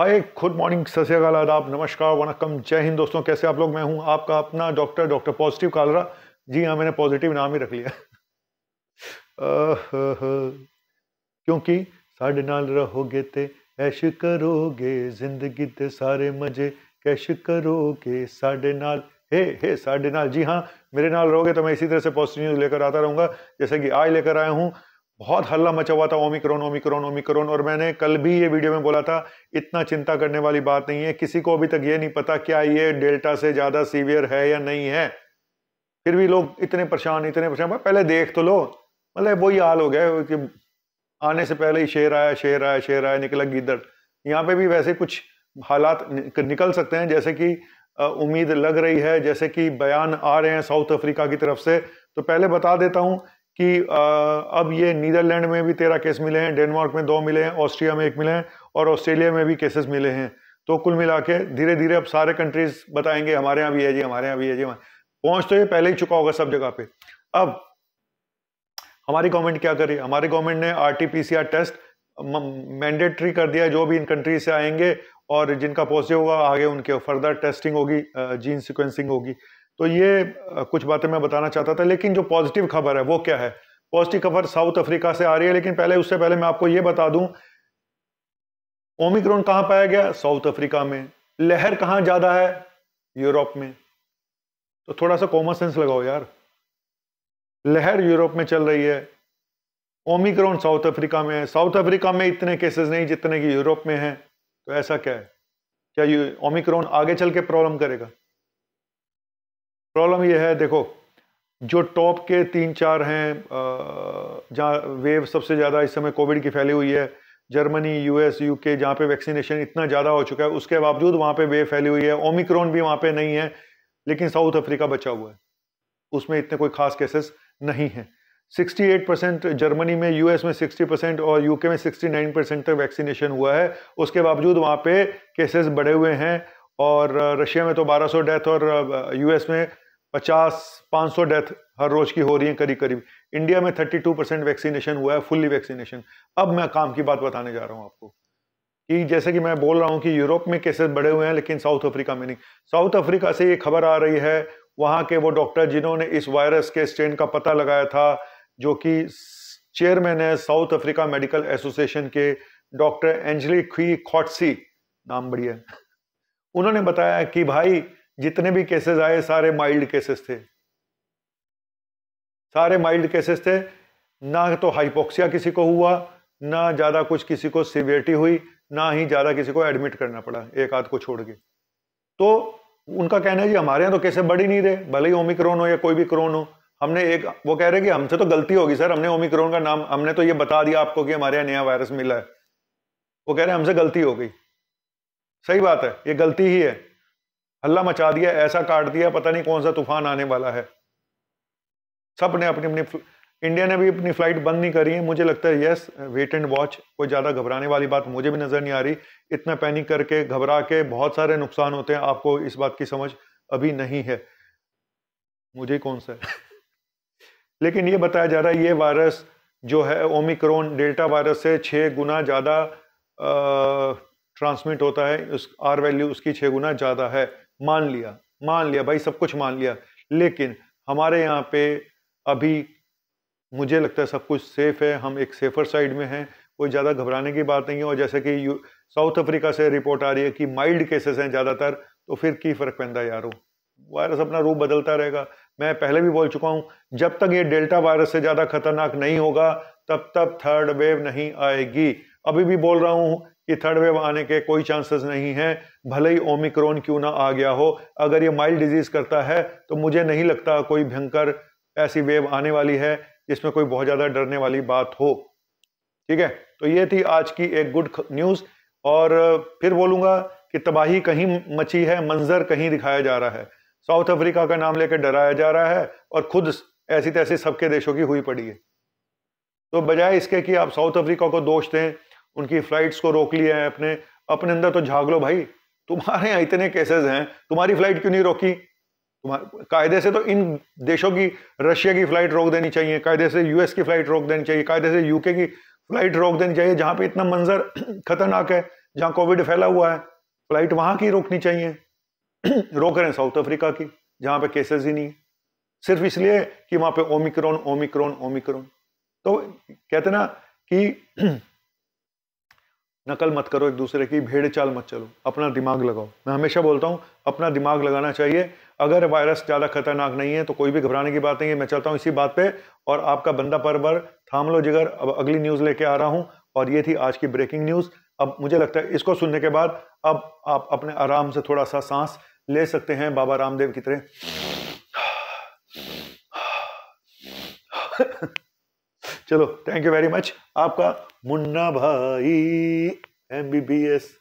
hi good morning सत्याकाल आदाब नमस्कार वनकम जय हिंद दोस्तों कैसे आप लोग मैं हूं आपका अपना doctor doctor positive Kalra ji हाँ मैंने पॉजिटिव नाम ही रख लिया क्योंकि साढ़े नाल रहोगे ते ऐश करोगे जिंदगी ते सारे मजे कैश करोगे साढ़े नाल हे हे साढ़े नाल जी हाँ मेरे नाल रहोगे तो मैं इसी तरह से पॉजिटिव न्यूज़ लेकर आता रहूँगा जैसे कि आज लेकर आया हूँ बहुत हल्ला मचा हुआ था ओमिक्रोन ओमिक्रोन ओमिक्रोन और मैंने कल भी ये वीडियो में बोला था इतना चिंता करने वाली बात नहीं है किसी को अभी तक ये नहीं पता क्या ये डेल्टा से ज़्यादा सीवियर है या नहीं है फिर भी लोग इतने परेशान इतने परेशान पहले देख तो लो मतलब वही हाल हो गया कि आने से पहले ही शेर आया शेर आया शेर आया निकला गिदड़ यहाँ पे भी वैसे कुछ हालात निकल सकते हैं जैसे कि उम्मीद लग रही है जैसे कि बयान आ रहे हैं साउथ अफ्रीका की तरफ से तो पहले बता देता हूँ कि अब ये नीदरलैंड में भी तेरह केस मिले हैं डेनमार्क में दो मिले हैं ऑस्ट्रिया में एक मिले हैं और ऑस्ट्रेलिया में भी केसेस मिले हैं तो कुल मिला के धीरे धीरे अब सारे कंट्रीज बताएंगे हमारे यहाँ भी है जी हमारे यहाँ भी है जी पहुँच तो ये पहले ही चुका होगा सब जगह पे अब हमारी गवर्नमेंट क्या करी हमारी गवर्नमेंट ने आर टेस्ट मैंडेटरी कर दिया जो भी इन कंट्रीज से आएंगे और जिनका पॉजिटिव होगा आगे उनके फर्दर टेस्टिंग होगी जीन सिक्वेंसिंग होगी तो ये कुछ बातें मैं बताना चाहता था लेकिन जो पॉजिटिव खबर है वो क्या है पॉजिटिव खबर साउथ अफ्रीका से आ रही है लेकिन पहले उससे पहले मैं आपको ये बता दूं ओमिक्रोन कहां पाया गया साउथ अफ्रीका में लहर कहां ज्यादा है यूरोप में तो थोड़ा सा कॉमन सेंस लगाओ यार लहर यूरोप में चल रही है ओमिक्रोन साउथ अफ्रीका में है साउथ अफ्रीका में इतने केसेस नहीं जितने कि यूरोप में हैं तो ऐसा क्या है क्या ओमिक्रोन आगे चल के प्रॉब्लम करेगा प्रॉब्लम यह है देखो जो टॉप के तीन चार हैं जहाँ वेव सबसे ज़्यादा इस समय कोविड की फैली हुई है जर्मनी यूएस यूके जहाँ पे वैक्सीनेशन इतना ज़्यादा हो चुका है उसके बावजूद वहाँ पे वेव फैली हुई है ओमिक्रॉन भी वहाँ पे नहीं है लेकिन साउथ अफ्रीका बचा हुआ है उसमें इतने कोई खास केसेस नहीं हैं सिक्सटी परसेंट जर्मनी में यू में सिक्सटी परसेंट और यू में सिक्सटी परसेंट तक वैक्सीनेशन हुआ है उसके बावजूद वहाँ पर केसेस बढ़े हुए हैं और रशिया में तो 1200 डेथ और यूएस में पचास पाँच सौ डेथ हर रोज की हो रही है करीब करीब इंडिया में थर्टी टू परसेंट वैक्सीनेशन हुआ है फुल्ली वैक्सीनेशन अब मैं काम की बात बताने जा रहा हूँ आपको कि जैसे कि मैं बोल रहा हूँ कि यूरोप में केसेस बढ़े हुए हैं लेकिन साउथ अफ्रीका में नहीं साउथ अफ्रीका से ये खबर आ रही है वहाँ के वो डॉक्टर जिन्होंने इस वायरस के स्ट्रेन का पता लगाया था जो कि चेयरमैन है साउथ अफ्रीका मेडिकल एसोसिएशन के डॉक्टर एंजली खी खॉटसी नाम बढ़िया उन्होंने बताया कि भाई जितने भी केसेस आए सारे माइल्ड केसेस थे सारे माइल्ड केसेस थे ना तो हाइपोक्सिया किसी को हुआ ना ज़्यादा कुछ किसी को सिवियरिटी हुई ना ही ज़्यादा किसी को एडमिट करना पड़ा एक आध को छोड़ के तो उनका कहना है जी हमारे यहाँ तो केसेस बढ़ ही नहीं रहे भले ही ओमिक्रोन हो या कोई भी क्रोन हो हमने एक वो कह रहे कि हमसे तो गलती होगी सर हमने ओमिक्रोन का नाम हमने तो ये बता दिया आपको कि हमारे यहाँ नया वायरस मिला है वो कह रहे हैं हमसे गलती हो गई सही बात है ये गलती ही है हल्ला मचा दिया ऐसा काट दिया पता नहीं कौन सा तूफान आने वाला है सब ने अपनी अपनी इंडिया ने भी अपनी फ्लाइट बंद नहीं करी है मुझे लगता है यस वेट एंड वॉच कोई ज़्यादा घबराने वाली बात मुझे भी नज़र नहीं आ रही इतना पैनिक करके घबरा के बहुत सारे नुकसान होते हैं आपको इस बात की समझ अभी नहीं है मुझे कौन सा है लेकिन ये बताया जा रहा है ये वायरस जो है ओमिक्रोन डेल्टा वायरस से छः गुना ज़्यादा ट्रांसमिट होता है उस आर वैल्यू उसकी छः गुना ज़्यादा है मान लिया मान लिया भाई सब कुछ मान लिया लेकिन हमारे यहाँ पे अभी मुझे लगता है सब कुछ सेफ है हम एक सेफर साइड में हैं कोई ज़्यादा घबराने की बात नहीं है और जैसे कि साउथ अफ्रीका से रिपोर्ट आ रही है कि माइल्ड केसेस हैं ज़्यादातर तो फिर की फ़र्क पैदा यारो वायरस अपना रूप बदलता रहेगा मैं पहले भी बोल चुका हूँ जब तक ये डेल्टा वायरस से ज़्यादा खतरनाक नहीं होगा तब तक थर्ड वेव नहीं आएगी अभी भी बोल रहा हूँ कि थर्ड वेव आने के कोई चांसेस नहीं है भले ही ओमिक्रोन क्यों ना आ गया हो अगर ये माइल्ड डिजीज करता है तो मुझे नहीं लगता कोई भयंकर ऐसी वेव आने वाली है जिसमें कोई बहुत ज़्यादा डरने वाली बात हो ठीक है तो ये थी आज की एक गुड न्यूज़ और फिर बोलूँगा कि तबाही कहीं मची है मंजर कहीं दिखाया जा रहा है साउथ अफ्रीका का नाम लेकर डराया जा रहा है और खुद ऐसी तैसी सबके देशों की हुई पड़ी है तो बजाय इसके कि आप साउथ अफ्रीका को दोष दें उनकी फ्लाइट्स को रोक लिया है अपने अपने अंदर तो झाग लो भाई तुम्हारे यहाँ इतने केसेस हैं तुम्हारी फ्लाइट क्यों नहीं रोकी कायदे से तो इन देशों की रशिया की फ्लाइट रोक देनी चाहिए कायदे से यूएस की फ्लाइट रोक देनी चाहिए कायदे से यूके की फ्लाइट रोक देनी चाहिए जहाँ पे इतना मंजर खतरनाक है जहाँ कोविड फैला हुआ है फ्लाइट वहाँ की रोकनी चाहिए रोक रहे हैं साउथ अफ्रीका की जहाँ पे केसेस ही नहीं है सिर्फ इसलिए कि वहाँ पे ओमिक्रॉन ओमिक्रॉन ओमिक्रॉन तो कहते ना कि नकल मत करो एक दूसरे की भेड़ चाल मत चलो अपना दिमाग लगाओ मैं हमेशा बोलता हूँ अपना दिमाग लगाना चाहिए अगर वायरस ज़्यादा खतरनाक नहीं है तो कोई भी घबराने की बात नहीं है मैं चलता हूँ इसी बात पे और आपका बंदा पर बार थाम लो जिगर अब अगली न्यूज़ लेके आ रहा हूँ और ये थी आज की ब्रेकिंग न्यूज़ अब मुझे लगता है इसको सुनने के बाद अब आप अपने आराम से थोड़ा सा सांस ले सकते हैं बाबा रामदेव की तरह चलो थैंक यू वेरी मच आपका मुन्ना भाई एम बी बी एस